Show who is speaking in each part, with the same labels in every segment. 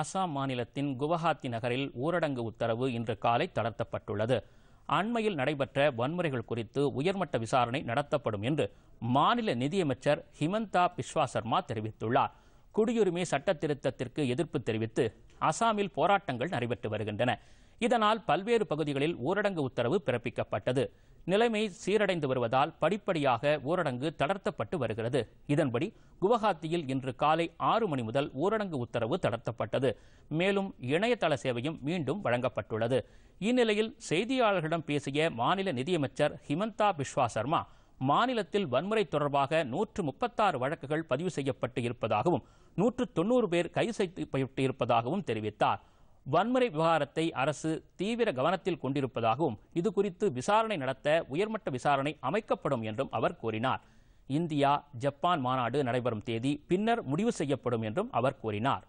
Speaker 1: அசாம் மாநிலத்தின் குவஹாத்தி நகரில் ஊரடங்கு உத்தரவு இன்று காலை தளர்த்தப்பட்டுள்ளது அண்மையில் நடைபெற்ற வன்முறைகள் குறித்து உயர்மட்ட விசாரணை நடத்தப்படும் என்று மாநில நிதியமைச்சர் ஹிமந்தா பிஸ்வா சர்மா தெரிவித்துள்ளார் குடியுரிமை சட்ட திருத்தத்திற்கு எதிர்ப்பு தெரிவித்து அசாமில் போராட்டங்கள் நடைபெற்று வருகின்றன இதனால் பல்வேறு பகுதிகளில் ஊரடங்கு உத்தரவு பிறப்பிக்கப்பட்டது நிலைமை சீரடைந்து வருவதால் படிப்படியாக ஊரடங்கு தளர்த்தப்பட்டு வருகிறது இதன்படி குவஹாத்தியில் இன்று காலை ஆறு மணி முதல் ஊரடங்கு உத்தரவு தளர்த்தப்பட்டது மேலும் இணையதள சேவையும் மீண்டும் வழங்கப்பட்டுள்ளது இந்நிலையில் செய்தியாளர்களிடம் பேசிய மாநில நிதியமைச்சர் ஹிமந்தா பிஸ்வா சர்மா மாநிலத்தில் வன்முறை தொடர்பாக நூற்று முப்பத்தாறு வழக்குகள் பதிவு செய்யப்பட்டு இருப்பதாகவும் நூற்று தொன்னூறு பேர் கைது செய்யப்பட்டு இருப்பதாகவும் தெரிவித்தார் வன்முறை விவகாரத்தை அரசு தீவிர கவனத்தில் கொண்டிருப்பதாகவும் இது குறித்து விசாரணை நடத்த உயர்மட்ட விசாரணை அமைக்கப்படும் என்றும் அவர் கூறினார் இந்தியா ஜப்பான் மாநாடு நடைபெறும் தேதி பின்னர் முடிவு செய்யப்படும் என்றும் அவர் கூறினார்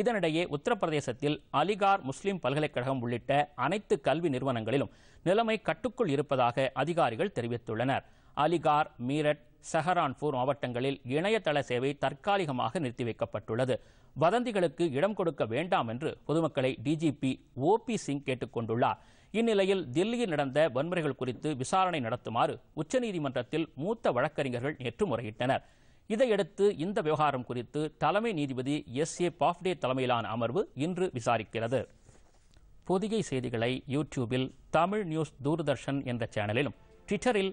Speaker 1: இதனிடையே உத்தரப்பிரதேசத்தில் அலிகார் முஸ்லிம் பல்கலைக்கழகம் உள்ளிட்ட அனைத்து கல்வி நிறுவனங்களிலும் நிலைமை கட்டுக்குள் இருப்பதாக அதிகாரிகள் தெரிவித்துள்ளனர் அலிகார் மீரட் சஹரான்பூர் மாவட்டங்களில் இணையதள சேவை தற்காலிகமாக நிறுத்தி வைக்கப்பட்டுள்ளது வதந்திகளுக்கு இடம் கொடுக்க வேண்டாம் என்று பொதுமக்களை டிஜிபி ஓ பி சிங் கேட்டுக் கொண்டுள்ளார் இந்நிலையில் தில்லியில் நடந்த வன்முறைகள் குறித்து விசாரணை நடத்துமாறு உச்சநீதிமன்றத்தில் மூத்த வழக்கறிஞர்கள் நேற்று முறையிட்டனர் இதையடுத்து இந்த விவகாரம் குறித்து தலைமை நீதிபதி எஸ் ஏ பாப்டே தலைமையிலான அமர்வு இன்று விசாரிக்கிறது பொதிகை செய்திகளை யூடியூபில் தமிழ் நியூஸ் தூர்தர்ஷன் என்ற சேனலிலும் ட்விட்டரில்